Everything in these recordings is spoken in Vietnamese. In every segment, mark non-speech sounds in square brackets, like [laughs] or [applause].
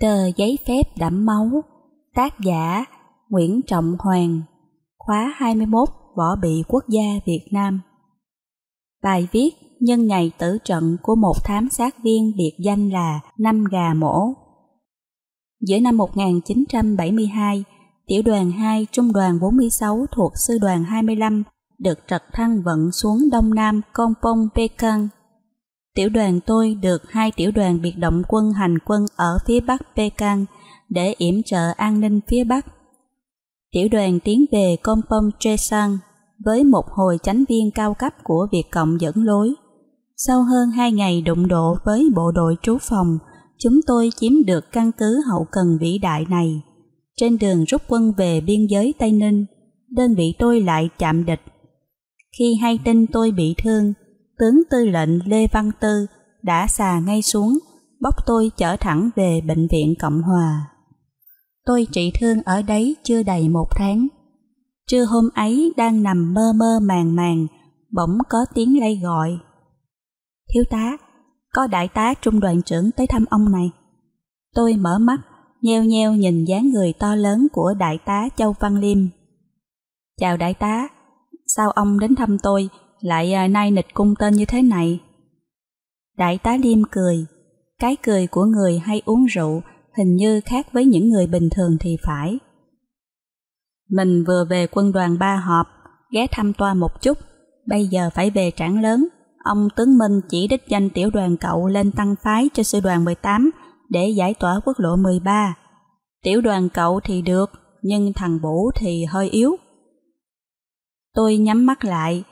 Tờ giấy phép đẫm máu Tác giả Nguyễn Trọng Hoàng Khóa 21 Võ bị quốc gia Việt Nam Bài viết nhân ngày tử trận của một thám sát viên biệt danh là Năm Gà Mổ. Giữa năm 1972, tiểu đoàn 2 trung đoàn 46 thuộc sư đoàn 25 được trật thăng vận xuống Đông Nam Công Pong Pekan tiểu đoàn tôi được hai tiểu đoàn biệt động quân hành quân ở phía bắc Pekan để yểm trợ an ninh phía bắc. Tiểu đoàn tiến về Kompom Tresan với một hồi chánh viên cao cấp của Việt Cộng dẫn lối. Sau hơn hai ngày đụng độ với bộ đội trú phòng, chúng tôi chiếm được căn cứ hậu cần vĩ đại này. Trên đường rút quân về biên giới Tây Ninh, đơn vị tôi lại chạm địch. Khi hay tin tôi bị thương, tướng tư lệnh Lê Văn Tư đã xà ngay xuống, bóc tôi chở thẳng về Bệnh viện Cộng Hòa. Tôi trị thương ở đấy chưa đầy một tháng. Trưa hôm ấy đang nằm mơ mơ màng màng, bỗng có tiếng lay gọi. Thiếu tá, có đại tá trung đoàn trưởng tới thăm ông này. Tôi mở mắt, nheo nheo nhìn dáng người to lớn của đại tá Châu Văn Liêm. Chào đại tá, sao ông đến thăm tôi lại à, nay nịch cung tên như thế này. Đại tá Liêm cười, cái cười của người hay uống rượu hình như khác với những người bình thường thì phải. Mình vừa về quân đoàn ba họp, ghé thăm toa một chút, bây giờ phải về trảng lớn. Ông Tướng Minh chỉ đích danh tiểu đoàn cậu lên tăng phái cho sư đoàn 18 để giải tỏa quốc lộ 13. Tiểu đoàn cậu thì được, nhưng thằng vũ thì hơi yếu. Tôi nhắm mắt lại,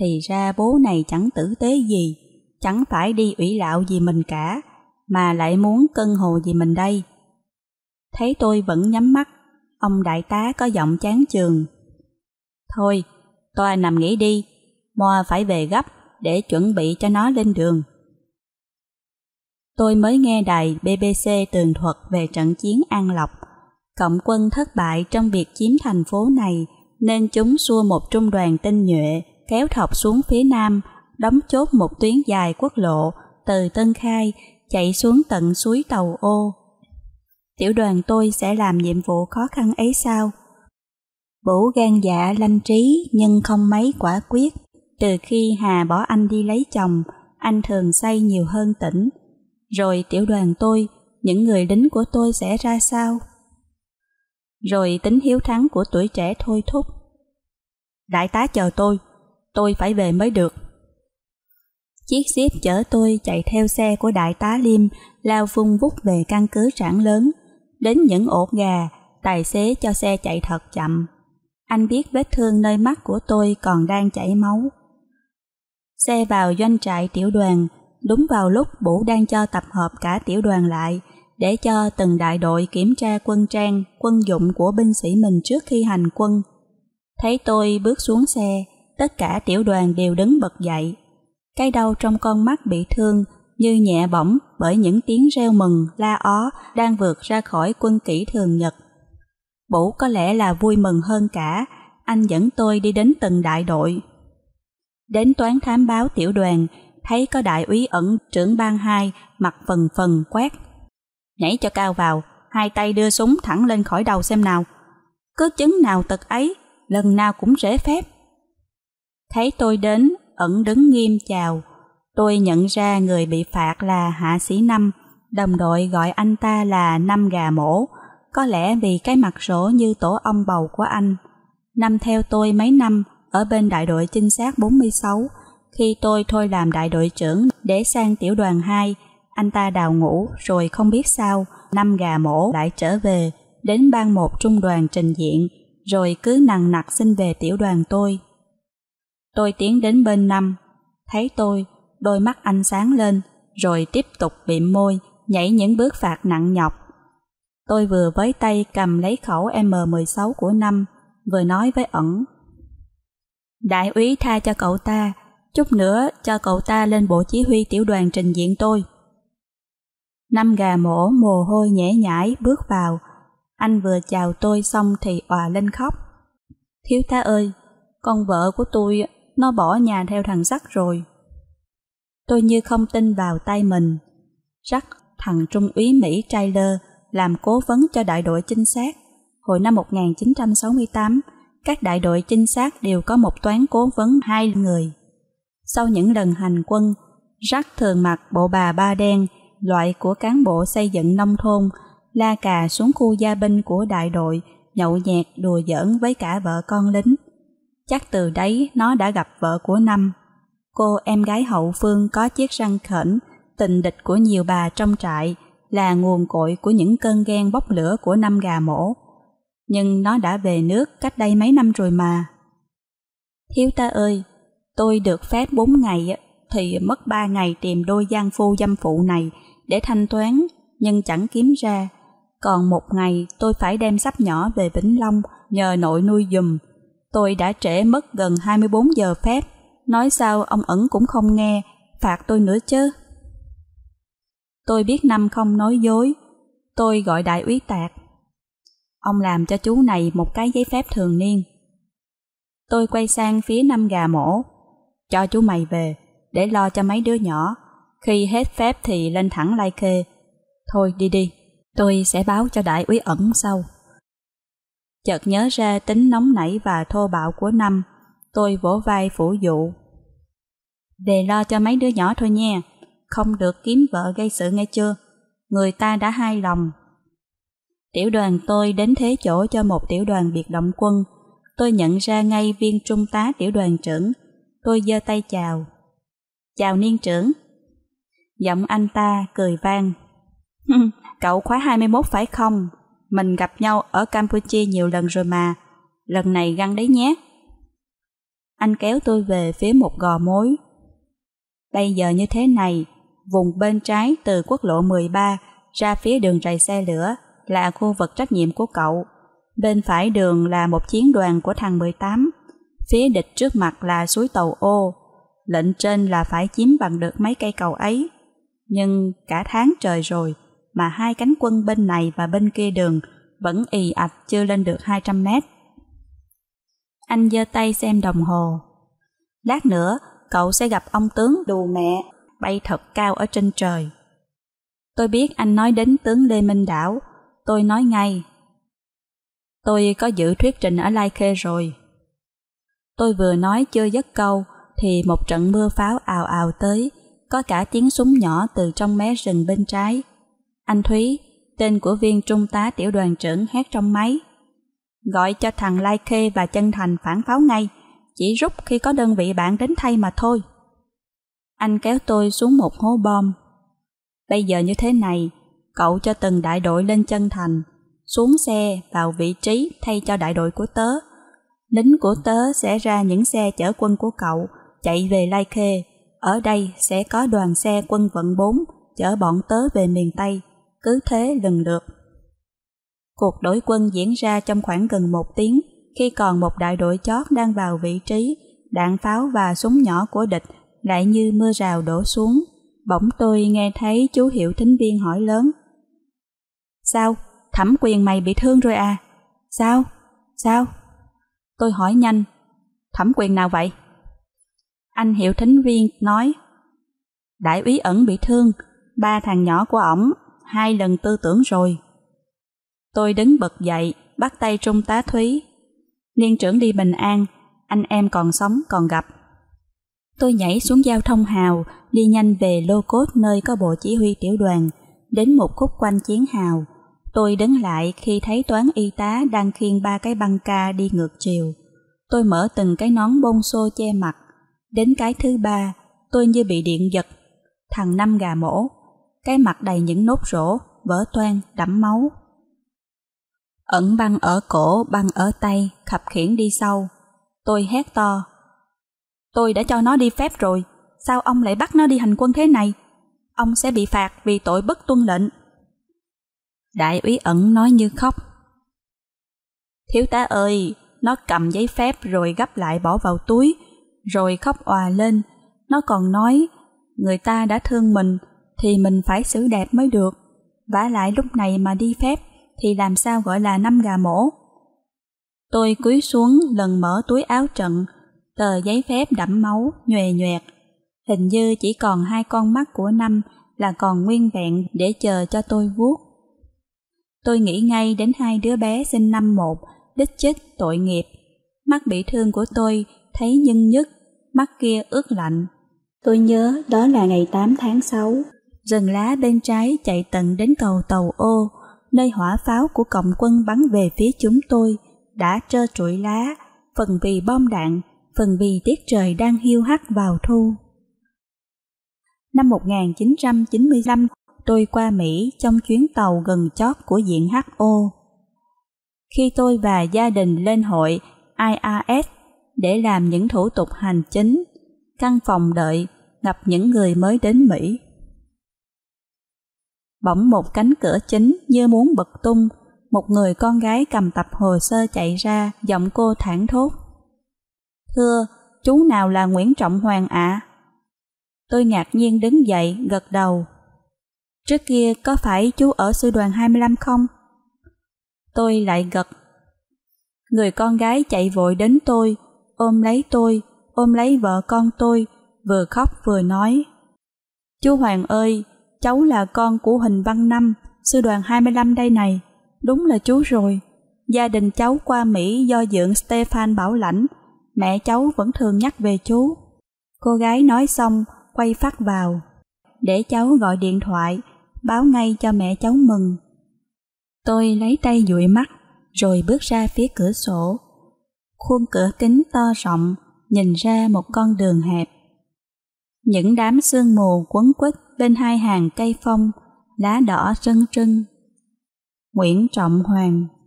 thì ra bố này chẳng tử tế gì, chẳng phải đi ủy lạo gì mình cả, mà lại muốn cân hồ gì mình đây. Thấy tôi vẫn nhắm mắt, ông đại tá có giọng chán chường. Thôi, tôi nằm nghỉ đi, Moa phải về gấp để chuẩn bị cho nó lên đường. Tôi mới nghe đài BBC tường thuật về trận chiến An Lộc. Cộng quân thất bại trong việc chiếm thành phố này nên chúng xua một trung đoàn tinh nhuệ kéo thọc xuống phía nam, đóng chốt một tuyến dài quốc lộ từ Tân Khai chạy xuống tận suối Tàu Ô. Tiểu đoàn tôi sẽ làm nhiệm vụ khó khăn ấy sao? Bố gan dạ lanh trí nhưng không mấy quả quyết. Từ khi Hà bỏ anh đi lấy chồng, anh thường say nhiều hơn tỉnh. Rồi tiểu đoàn tôi, những người lính của tôi sẽ ra sao? Rồi tính hiếu thắng của tuổi trẻ thôi thúc. Đại tá chờ tôi, tôi phải về mới được. Chiếc xếp chở tôi chạy theo xe của đại tá Liêm lao vung vút về căn cứ trảng lớn. Đến những ổ gà, tài xế cho xe chạy thật chậm. Anh biết vết thương nơi mắt của tôi còn đang chảy máu. Xe vào doanh trại tiểu đoàn, đúng vào lúc Bủ đang cho tập hợp cả tiểu đoàn lại để cho từng đại đội kiểm tra quân trang, quân dụng của binh sĩ mình trước khi hành quân. Thấy tôi bước xuống xe, tất cả tiểu đoàn đều đứng bật dậy. Cái đầu trong con mắt bị thương như nhẹ bỏng bởi những tiếng reo mừng, la ó đang vượt ra khỏi quân kỷ thường nhật. Bủ có lẽ là vui mừng hơn cả, anh dẫn tôi đi đến từng đại đội. Đến toán thám báo tiểu đoàn, thấy có đại úy ẩn trưởng ban hai mặt phần phần quét. Nhảy cho cao vào, hai tay đưa súng thẳng lên khỏi đầu xem nào. Cứ chứng nào tật ấy, lần nào cũng rễ phép thấy tôi đến, ẩn đứng nghiêm chào. Tôi nhận ra người bị phạt là hạ sĩ Năm, đồng đội gọi anh ta là Năm Gà Mổ, có lẽ vì cái mặt rỗ như tổ ong bầu của anh. Năm theo tôi mấy năm ở bên đại đội trinh sát 46, khi tôi thôi làm đại đội trưởng để sang tiểu đoàn 2, anh ta đào ngủ rồi không biết sao, Năm Gà Mổ lại trở về, đến ban một trung đoàn trình diện, rồi cứ nằng nặc xin về tiểu đoàn tôi. Tôi tiến đến bên năm, thấy tôi, đôi mắt anh sáng lên, rồi tiếp tục bịm môi, nhảy những bước phạt nặng nhọc. Tôi vừa với tay cầm lấy khẩu M16 của năm, vừa nói với ẩn. Đại úy tha cho cậu ta, chút nữa cho cậu ta lên bộ chỉ huy tiểu đoàn trình diện tôi. Năm gà mổ mồ hôi nhễ nhãi bước vào, anh vừa chào tôi xong thì òa lên khóc. Thiếu tá ơi, con vợ của tôi nó bỏ nhà theo thằng Rắc rồi. Tôi như không tin vào tay mình. Rắc, thằng Trung úy Mỹ Tyler, làm cố vấn cho đại đội trinh sát. Hồi năm 1968, các đại đội trinh sát đều có một toán cố vấn hai người. Sau những lần hành quân, Rắc thường mặc bộ bà ba đen, loại của cán bộ xây dựng nông thôn, la cà xuống khu gia binh của đại đội, nhậu nhẹt đùa giỡn với cả vợ con lính. Chắc từ đấy nó đã gặp vợ của Năm. Cô em gái hậu phương có chiếc răng khẩn, tình địch của nhiều bà trong trại, là nguồn cội của những cơn ghen bốc lửa của Năm gà mổ. Nhưng nó đã về nước cách đây mấy năm rồi mà. Thiếu ta ơi, tôi được phép bốn ngày thì mất ba ngày tìm đôi gian phu dâm phụ này để thanh toán nhưng chẳng kiếm ra. Còn một ngày tôi phải đem sắp nhỏ về Vĩnh Long nhờ nội nuôi dùm Tôi đã trễ mất gần 24 giờ phép, nói sao ông ẩn cũng không nghe, phạt tôi nữa chứ. Tôi biết năm không nói dối, tôi gọi đại úy tạc. Ông làm cho chú này một cái giấy phép thường niên. Tôi quay sang phía năm gà mổ, cho chú mày về, để lo cho mấy đứa nhỏ. Khi hết phép thì lên thẳng Lai Khê. Thôi đi đi, tôi sẽ báo cho đại úy ẩn sau chợt nhớ ra tính nóng nảy và thô bạo của năm, tôi vỗ vai phủ dụ. Về lo cho mấy đứa nhỏ thôi nha, không được kiếm vợ gây sự nghe chưa, người ta đã hai lòng. Tiểu đoàn tôi đến thế chỗ cho một tiểu đoàn biệt động quân, tôi nhận ra ngay viên trung tá tiểu đoàn trưởng, tôi giơ tay chào. Chào niên trưởng. Giọng anh ta cười vang. [laughs] Cậu khóa 21 phải không? mình gặp nhau ở Campuchia nhiều lần rồi mà, lần này găng đấy nhé. Anh kéo tôi về phía một gò mối. Bây giờ như thế này, vùng bên trái từ quốc lộ 13 ra phía đường rầy xe lửa là khu vực trách nhiệm của cậu. Bên phải đường là một chiến đoàn của thằng 18, phía địch trước mặt là suối tàu ô. Lệnh trên là phải chiếm bằng được mấy cây cầu ấy. Nhưng cả tháng trời rồi, mà hai cánh quân bên này và bên kia đường vẫn ì ạch chưa lên được 200 mét. Anh giơ tay xem đồng hồ. Lát nữa, cậu sẽ gặp ông tướng đù mẹ bay thật cao ở trên trời. Tôi biết anh nói đến tướng Lê Minh Đảo, tôi nói ngay. Tôi có giữ thuyết trình ở Lai Khê rồi. Tôi vừa nói chưa dứt câu, thì một trận mưa pháo ào ào tới, có cả tiếng súng nhỏ từ trong mé rừng bên trái. Anh Thúy, tên của viên trung tá tiểu đoàn trưởng hét trong máy. Gọi cho thằng Lai Khê và Chân Thành phản pháo ngay, chỉ rút khi có đơn vị bạn đến thay mà thôi. Anh kéo tôi xuống một hố bom. Bây giờ như thế này, cậu cho từng đại đội lên Chân Thành, xuống xe vào vị trí thay cho đại đội của tớ. Lính của tớ sẽ ra những xe chở quân của cậu, chạy về Lai Khê. Ở đây sẽ có đoàn xe quân vận 4 chở bọn tớ về miền Tây cứ thế lần lượt. Cuộc đối quân diễn ra trong khoảng gần một tiếng, khi còn một đại đội chót đang vào vị trí, đạn pháo và súng nhỏ của địch lại như mưa rào đổ xuống. Bỗng tôi nghe thấy chú hiệu thính viên hỏi lớn. Sao? Thẩm quyền mày bị thương rồi à? Sao? Sao? Tôi hỏi nhanh. Thẩm quyền nào vậy? Anh hiệu thính viên nói. Đại úy ẩn bị thương, ba thằng nhỏ của ổng hai lần tư tưởng rồi. Tôi đứng bật dậy, bắt tay Trung tá Thúy. niên trưởng đi bình an, anh em còn sống còn gặp. Tôi nhảy xuống giao thông hào, đi nhanh về lô cốt nơi có bộ chỉ huy tiểu đoàn, đến một khúc quanh chiến hào. Tôi đứng lại khi thấy toán y tá đang khiêng ba cái băng ca đi ngược chiều. Tôi mở từng cái nón bông xô che mặt. Đến cái thứ ba, tôi như bị điện giật. Thằng năm gà mổ cái mặt đầy những nốt rỗ, vỡ toan, đẫm máu. Ẩn băng ở cổ, băng ở tay, khập khiển đi sau. Tôi hét to. Tôi đã cho nó đi phép rồi, sao ông lại bắt nó đi hành quân thế này? Ông sẽ bị phạt vì tội bất tuân lệnh. Đại úy ẩn nói như khóc. Thiếu tá ơi, nó cầm giấy phép rồi gấp lại bỏ vào túi, rồi khóc òa lên. Nó còn nói, người ta đã thương mình, thì mình phải xử đẹp mới được. vả lại lúc này mà đi phép thì làm sao gọi là năm gà mổ. Tôi cúi xuống lần mở túi áo trận, tờ giấy phép đẫm máu, nhoè nhoẹt. Hình như chỉ còn hai con mắt của năm là còn nguyên vẹn để chờ cho tôi vuốt. Tôi nghĩ ngay đến hai đứa bé sinh năm một, đích chết tội nghiệp. Mắt bị thương của tôi thấy nhân nhất, mắt kia ướt lạnh. Tôi nhớ đó là ngày 8 tháng 6, rừng lá bên trái chạy tận đến cầu tàu ô, nơi hỏa pháo của cộng quân bắn về phía chúng tôi, đã trơ trụi lá, phần vì bom đạn, phần vì tiết trời đang hiu hắt vào thu. Năm 1995, tôi qua Mỹ trong chuyến tàu gần chót của diện HO. Khi tôi và gia đình lên hội IAS để làm những thủ tục hành chính, căn phòng đợi gặp những người mới đến Mỹ. Bỗng một cánh cửa chính như muốn bật tung, một người con gái cầm tập hồ sơ chạy ra, giọng cô thản thốt. Thưa, chú nào là Nguyễn Trọng Hoàng ạ? Tôi ngạc nhiên đứng dậy, gật đầu. Trước kia có phải chú ở sư đoàn 25 không? Tôi lại gật. Người con gái chạy vội đến tôi, ôm lấy tôi, ôm lấy vợ con tôi, vừa khóc vừa nói. Chú Hoàng ơi, cháu là con của Huỳnh Văn Năm, sư đoàn 25 đây này, đúng là chú rồi. Gia đình cháu qua Mỹ do dượng Stefan bảo lãnh, mẹ cháu vẫn thường nhắc về chú. Cô gái nói xong, quay phát vào. Để cháu gọi điện thoại, báo ngay cho mẹ cháu mừng. Tôi lấy tay dụi mắt, rồi bước ra phía cửa sổ. Khuôn cửa kính to rộng, nhìn ra một con đường hẹp. Những đám sương mù quấn quýt bên hai hàng cây phong, lá đỏ rưng rưng. Nguyễn Trọng Hoàng